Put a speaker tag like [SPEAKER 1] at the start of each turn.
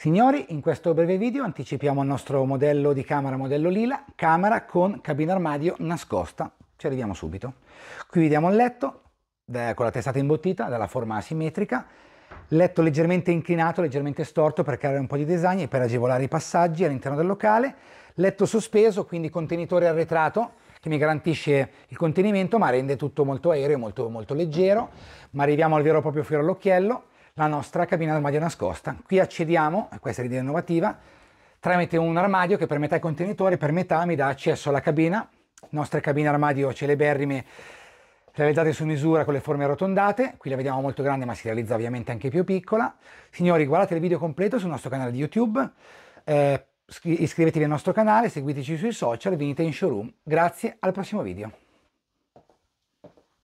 [SPEAKER 1] Signori, in questo breve video anticipiamo il nostro modello di camera modello lila, camera con cabina armadio nascosta. Ci arriviamo subito. Qui vediamo il letto con la testata imbottita dalla forma asimmetrica, letto leggermente inclinato, leggermente storto per creare un po' di design e per agevolare i passaggi all'interno del locale, letto sospeso, quindi contenitore arretrato che mi garantisce il contenimento ma rende tutto molto aereo, molto, molto leggero, ma arriviamo al vero e proprio fiore all'occhiello, la nostra cabina d'armadio nascosta. Qui accediamo, questa è l'idea innovativa, tramite un armadio che per metà è contenitore, per metà mi dà accesso alla cabina, nostre cabine armadio celeberrime realizzate su misura con le forme arrotondate, qui la vediamo molto grande ma si realizza ovviamente anche più piccola. Signori guardate il video completo sul nostro canale di YouTube, eh, iscrivetevi al nostro canale, seguiteci sui social, venite in showroom. Grazie, al prossimo video.